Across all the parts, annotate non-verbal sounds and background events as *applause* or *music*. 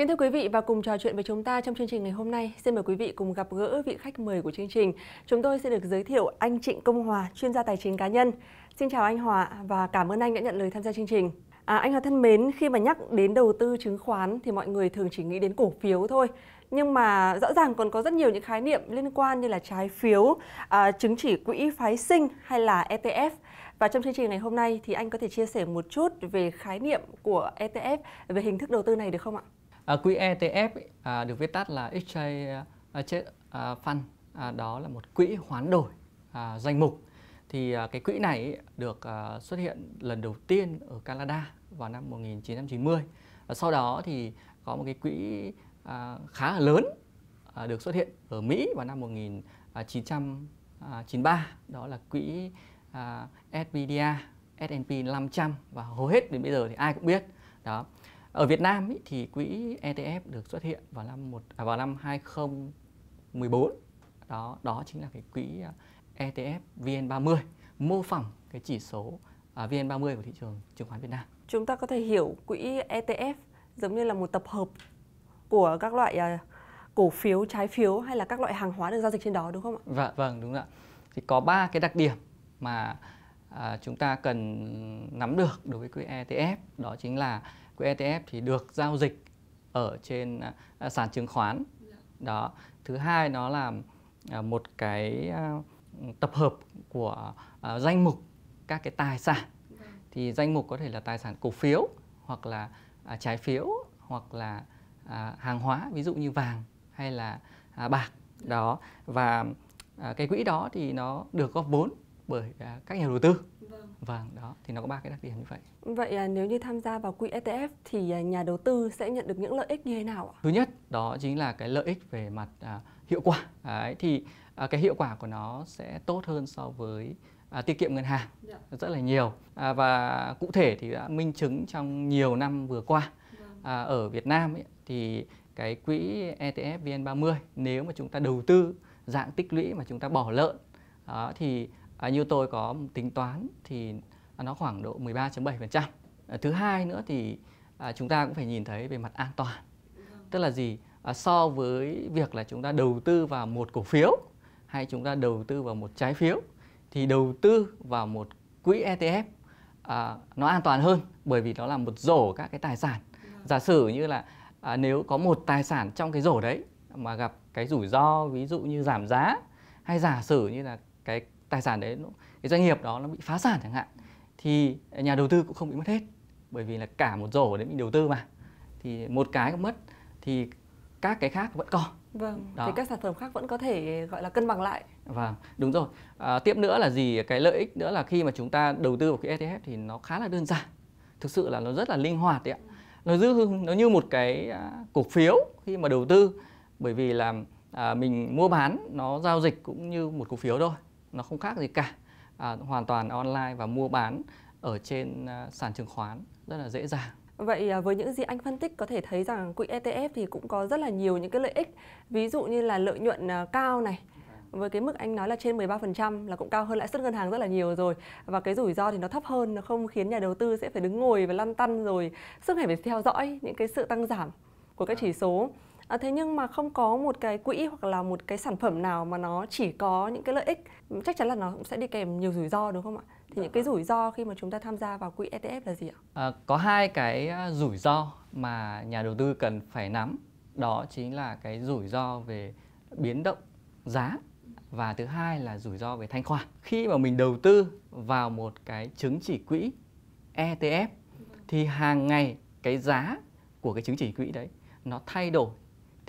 Kính thưa quý vị và cùng trò chuyện với chúng ta trong chương trình ngày hôm nay, xin mời quý vị cùng gặp gỡ vị khách mời của chương trình. Chúng tôi sẽ được giới thiệu anh Trịnh Công Hòa, chuyên gia tài chính cá nhân. Xin chào anh Hòa và cảm ơn anh đã nhận lời tham gia chương trình. À, anh Hòa thân mến, khi mà nhắc đến đầu tư chứng khoán thì mọi người thường chỉ nghĩ đến cổ phiếu thôi. Nhưng mà rõ ràng còn có rất nhiều những khái niệm liên quan như là trái phiếu, à, chứng chỉ quỹ phái sinh hay là ETF. Và trong chương trình ngày hôm nay thì anh có thể chia sẻ một chút về khái niệm của ETF, về hình thức đầu tư này được không ạ? À, quỹ ETF à, được viết tắt là Exchange à, à, Fund, à, đó là một quỹ hoán đổi à, danh mục. Thì à, cái quỹ này được à, xuất hiện lần đầu tiên ở Canada vào năm 1990. À, sau đó thì có một cái quỹ à, khá là lớn à, được xuất hiện ở Mỹ vào năm 1993, đó là quỹ à, SPDR S&P 500 và hầu hết đến bây giờ thì ai cũng biết. Đó. Ở Việt Nam ý, thì quỹ ETF được xuất hiện vào năm một à, vào năm 2014. Đó đó chính là cái quỹ à, ETF VN30 mô phỏng cái chỉ số à, VN30 của thị trường chứng khoán Việt Nam. Chúng ta có thể hiểu quỹ ETF giống như là một tập hợp của các loại à, cổ phiếu, trái phiếu hay là các loại hàng hóa được giao dịch trên đó đúng không ạ? Vâng, vâng đúng ạ. Thì có ba cái đặc điểm mà chúng ta cần nắm được đối với quỹ ETF đó chính là của ETF thì được giao dịch ở trên à, à, sàn chứng khoán đó thứ hai nó là à, một cái tập hợp của danh mục các cái tài sản thì danh mục có thể là tài sản cổ phiếu hoặc là trái phiếu hoặc là hàng hóa ví dụ như vàng hay là bạc đó và cái quỹ đó thì nó được góp vốn bởi à, các nhà đầu tư vâng. vâng đó thì nó có ba cái đặc điểm như vậy vậy à, nếu như tham gia vào quỹ ETF thì à, nhà đầu tư sẽ nhận được những lợi ích như thế nào ạ thứ nhất đó chính là cái lợi ích về mặt à, hiệu quả Đấy, thì à, cái hiệu quả của nó sẽ tốt hơn so với à, tiết kiệm ngân hàng dạ. rất là nhiều à, và cụ thể thì đã minh chứng trong nhiều năm vừa qua vâng. à, ở Việt Nam ấy, thì cái quỹ ETF VN30 nếu mà chúng ta đầu tư dạng tích lũy mà chúng ta bỏ lợn đó, thì à, như tôi có tính toán thì à, nó khoảng độ 13.7%. À, thứ hai nữa thì à, chúng ta cũng phải nhìn thấy về mặt an toàn. Tức là gì? À, so với việc là chúng ta đầu tư vào một cổ phiếu hay chúng ta đầu tư vào một trái phiếu thì đầu tư vào một quỹ ETF à, nó an toàn hơn bởi vì nó là một rổ các cái tài sản. Giả sử như là à, nếu có một tài sản trong cái rổ đấy mà gặp cái rủi ro ví dụ như giảm giá hay giả sử như là cái tài sản đấy cái doanh nghiệp đó nó bị phá sản chẳng hạn thì nhà đầu tư cũng không bị mất hết bởi vì là cả một rổ đấy mình đầu tư mà thì một cái mất thì các cái khác vẫn còn vâng đó. thì các sản phẩm khác vẫn có thể gọi là cân bằng lại vâng đúng rồi à, tiếp nữa là gì cái lợi ích nữa là khi mà chúng ta đầu tư vào cái ETF thì nó khá là đơn giản thực sự là nó rất là linh hoạt đấy ạ nó giữ nó như một cái à, cổ phiếu khi mà đầu tư bởi vì là à, mình mua bán nó giao dịch cũng như một cổ phiếu thôi nó không khác gì cả à, hoàn toàn online và mua bán ở trên à, sàn chứng khoán rất là dễ dàng Vậy à, với những gì anh phân tích có thể thấy rằng quỹ ETF thì cũng có rất là nhiều những cái lợi ích ví dụ như là lợi nhuận à, cao này với cái mức anh nói là trên 13% là cũng cao hơn lãi suất ngân hàng rất là nhiều rồi và cái rủi ro thì nó thấp hơn nó không khiến nhà đầu tư sẽ phải đứng ngồi và lăn tăn rồi suốt ngày phải theo dõi những cái sự tăng giảm của các vâng. chỉ số à, thế nhưng mà không có một cái quỹ hoặc là một cái sản phẩm nào mà nó chỉ có những cái lợi ích chắc chắn là nó cũng sẽ đi kèm nhiều rủi ro đúng không ạ thì Được dạ những cái vâng. rủi ro khi mà chúng ta tham gia vào quỹ ETF là gì ạ? À, có hai cái ờ, rủi ro mà nhà đầu tư cần phải nắm đó chính là cái rủi ro về biến động giá và thứ hai là rủi ro về thanh khoản. Khi mà mình đầu tư vào một cái chứng chỉ quỹ ETF thì hàng ngày cái giá của cái chứng chỉ quỹ đấy nó thay đổi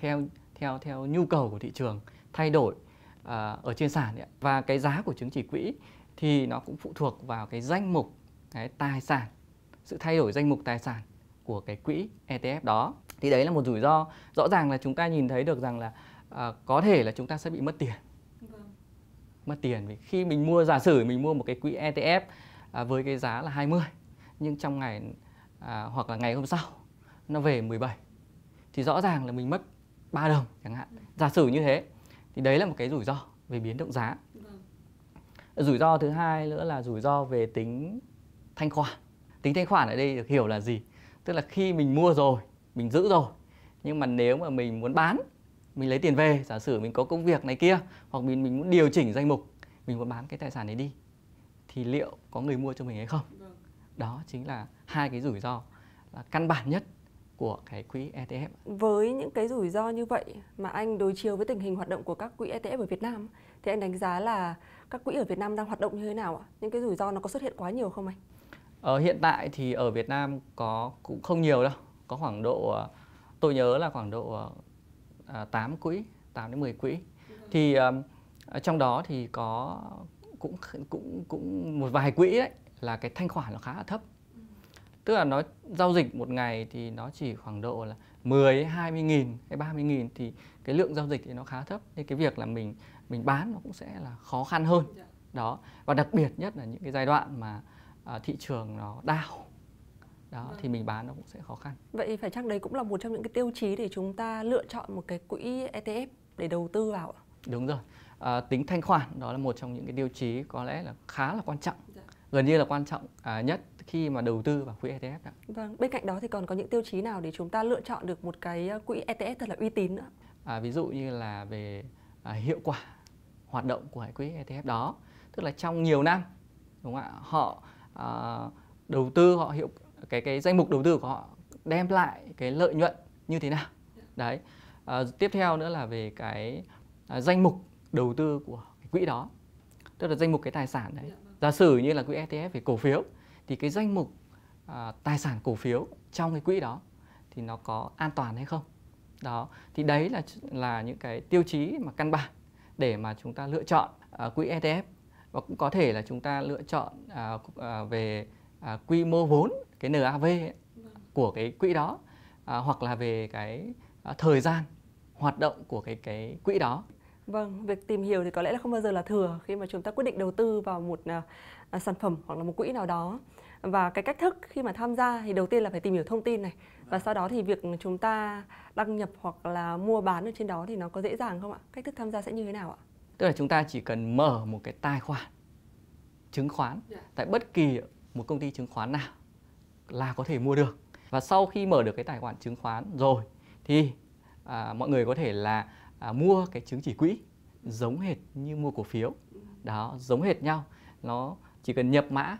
theo theo theo nhu cầu của thị trường thay đổi à, ở trên sàn ấy. và cái giá của chứng chỉ quỹ thì nó cũng phụ thuộc vào cái danh mục cái tài sản sự thay đổi danh mục tài sản của cái quỹ ETF đó thì đấy là một rủi ro rõ ràng là chúng ta nhìn thấy được rằng là à, có thể là chúng ta sẽ bị mất tiền vâng. mất tiền vì khi mình mua giả sử mình mua một cái quỹ ETF à, với cái giá là 20 nhưng trong ngày à, hoặc là ngày hôm sau nó về 17 thì rõ ràng là mình mất 3 đồng chẳng hạn giả sử như thế thì đấy là một cái rủi ro về biến động giá vâng. rủi ro thứ hai nữa là rủi ro về tính thanh khoản tính thanh khoản ở đây được hiểu là gì tức là khi mình mua rồi mình giữ rồi nhưng mà nếu mà mình muốn bán mình lấy tiền về giả sử mình có công việc này kia hoặc mình mình muốn điều chỉnh danh mục mình muốn bán cái tài sản này đi thì liệu có người mua cho mình hay không vâng. đó chính là hai cái rủi ro là căn bản nhất của cái quỹ ETF. Với những cái rủi ro như vậy mà anh đối chiếu với tình hình hoạt động của các quỹ ETF ở Việt Nam thì anh đánh giá là các quỹ ở Việt Nam đang hoạt động như thế nào ạ? Những cái rủi ro nó có xuất hiện quá nhiều không anh? Ở ờ, hiện tại thì ở Việt Nam có cũng không nhiều đâu, có khoảng độ ờ, tôi nhớ là khoảng độ 8 ờ, à, quỹ, 8 đến 10 quỹ. Thì trong đó thì có cũng cũng cũng một vài quỹ đấy là cái thanh khoản nó khá là thấp tức là nó giao dịch một ngày thì nó chỉ khoảng độ là 10 20 nghìn hay 30 nghìn thì cái lượng giao dịch thì nó khá thấp nên cái việc là mình mình bán nó cũng sẽ là khó khăn hơn dạ. đó và đặc biệt nhất là những cái giai đoạn mà à, thị trường nó đảo đó ừ. thì vâng. mình bán nó cũng sẽ khó khăn vậy phải chăng đấy cũng là một trong những cái tiêu chí để chúng ta lựa chọn một cái quỹ ETF để đầu tư vào đúng rồi à, tính thanh khoản đó là một trong những cái tiêu chí có lẽ là khá là quan trọng dạ. gần như là quan trọng à, nhất khi mà đầu tư vào quỹ ETF ạ? Vâng, bên cạnh đó thì còn có những tiêu chí nào để chúng ta lựa chọn được một cái quỹ ETF thật là uy tín nữa? À, ví dụ như là về à, hiệu quả hoạt động của cái quỹ ETF đó, tức là trong nhiều năm, đúng không ạ? Họ à, đầu tư họ hiệu cái cái danh mục đầu tư của họ đem lại cái lợi nhuận như thế nào? Đấy. À, tiếp theo nữa là về cái à, danh mục đầu tư của quỹ đó, tức là danh mục cái tài sản đấy. Giả sử như là quỹ ETF về cổ phiếu thì cái danh mục à, tài sản cổ phiếu trong cái quỹ đó thì nó có an toàn hay không đó thì đấy là là những cái tiêu chí mà căn bản để mà chúng ta lựa chọn à, quỹ ETF và cũng có thể là chúng ta lựa chọn à, à, về à, quy mô vốn cái NAV ấy, của cái quỹ đó à, hoặc là về cái à, thời gian hoạt động của cái cái quỹ đó Vâng, việc tìm hiểu thì có lẽ là không bao giờ là thừa khi mà chúng ta quyết định đầu tư vào một à, à sản phẩm hoặc là một quỹ nào đó và cái cách thức khi mà tham gia thì đầu tiên là phải tìm hiểu thông tin này và sau đó thì việc chúng ta đăng nhập hoặc là mua bán ở trên đó thì nó có dễ dàng không ạ cách thức tham gia sẽ như thế nào ạ tức là chúng ta chỉ cần mở một cái tài khoản chứng khoán dạ. tại bất kỳ một công ty chứng khoán nào là có thể mua được và sau khi mở được cái tài khoản chứng khoán rồi thì à, mọi người có thể là à, mua cái chứng chỉ quỹ giống hệt như mua cổ phiếu ừ. đó giống hệt nhau nó chỉ cần nhập mã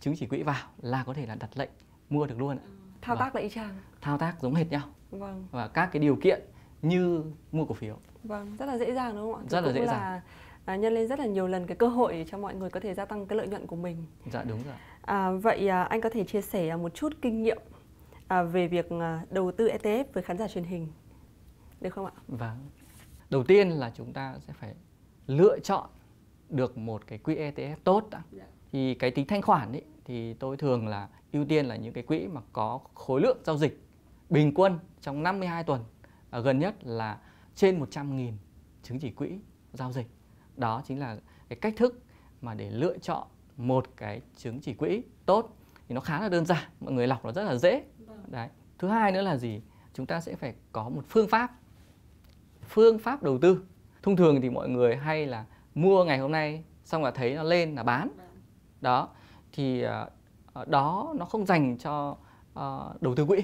chứng chỉ quỹ vào là có thể là đặt lệnh mua được luôn ạ ừ. thao và tác vâng. là y chang thao tác giống hệt nhau vâng và các cái điều kiện như mua cổ phiếu vâng rất là dễ dàng đúng không ạ rất là dễ dàng là nhân lên rất là nhiều lần cái cơ hội cho mọi người có thể gia tăng cái lợi nhuận của mình dạ đúng rồi à, vậy à, anh có thể chia sẻ một chút kinh nghiệm à, về việc à, đầu tư ETF với khán giả truyền hình được không ạ vâng đầu tiên là chúng ta sẽ phải lựa chọn được một cái quỹ ETF tốt đã. Dạ. thì cái tính thanh khoản ấy thì tôi thường là ưu tiên là những cái quỹ mà có khối lượng giao dịch bình quân trong 52 tuần à, gần nhất là trên 100.000 chứng chỉ quỹ giao dịch. Đó chính là cái cách thức mà để lựa chọn một cái chứng chỉ quỹ tốt thì nó khá là đơn giản, mọi người lọc nó rất là dễ. Vâng. Đấy. Thứ hai nữa là gì? Chúng ta sẽ phải có một phương pháp. Phương pháp đầu tư. Thông thường thì mọi người hay là mua ngày hôm nay xong là thấy nó lên là bán. Vâng. Đó thì ờ, ờ, đó nó không dành cho ờ, đầu tư quỹ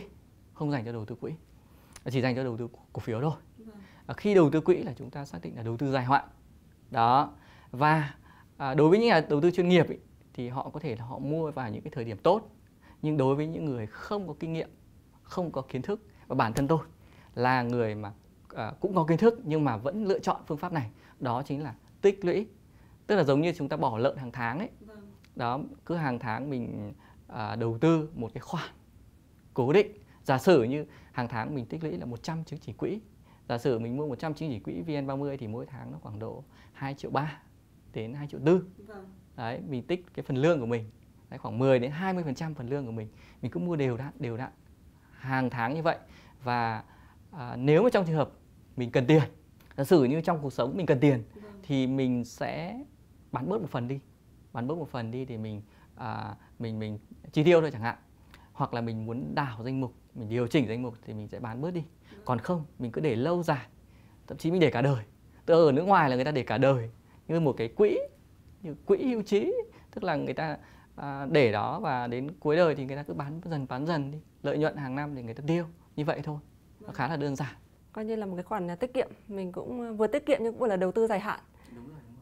không dành cho đầu tư quỹ chỉ dành cho đầu tư cổ phiếu thôi vâng. khi đầu tư quỹ là chúng ta xác định là đầu tư dài hạn đó và đối với những nhà đầu tư chuyên nghiệp thì họ có thể là họ mua vào những cái thời điểm tốt nhưng đối với những người không có kinh nghiệm không có kiến thức và bản thân tôi là người mà cũng có kiến thức nhưng mà vẫn lựa chọn phương pháp này đó chính là tích lũy tức là giống như chúng ta bỏ lợn hàng tháng ấy vâng đó cứ hàng tháng mình à, đầu tư một cái khoản cố định giả sử như hàng tháng mình tích lũy là 100 chứng chỉ quỹ giả sử mình mua 100 chứng chỉ quỹ VN30 thì mỗi tháng nó khoảng độ 2 triệu 3 đến 2 triệu 4 vâng. đấy mình tích cái phần lương của mình đấy, khoảng 10 đến 20 phần trăm phần lương của mình mình cứ mua đều đặn đều đặn hàng tháng như vậy và à, nếu mà trong trường hợp mình cần tiền giả sử như trong cuộc sống mình cần tiền vâng. thì mình sẽ bán bớt một phần đi bán bớt một phần đi thì mình à, mình mình chi tiêu thôi chẳng hạn hoặc là mình muốn đảo danh mục mình điều chỉnh danh mục thì mình sẽ bán bớt đi ừ. còn không mình cứ để lâu dài thậm chí mình để cả đời tức ở nước ngoài là người ta để cả đời như một cái quỹ như quỹ hưu trí tức là người ta à, để đó và đến cuối đời thì người ta cứ bán dần bán dần đi lợi nhuận hàng năm để người ta tiêu như vậy thôi nó vâng. khá là đơn giản coi như là một cái khoản tiết kiệm mình cũng à, vừa tiết kiệm nhưng cũng vừa là đầu tư dài hạn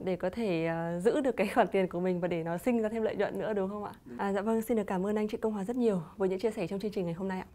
để có thể uh, giữ được cái *laughs* khoản tiền của mình và để nó sinh ra thêm lợi nhuận nữa đúng không ạ? Ừ. À, dạ vâng, xin được cảm ơn anh chị Công Hòa rất nhiều với những chia sẻ trong chương trình ngày hôm nay ạ.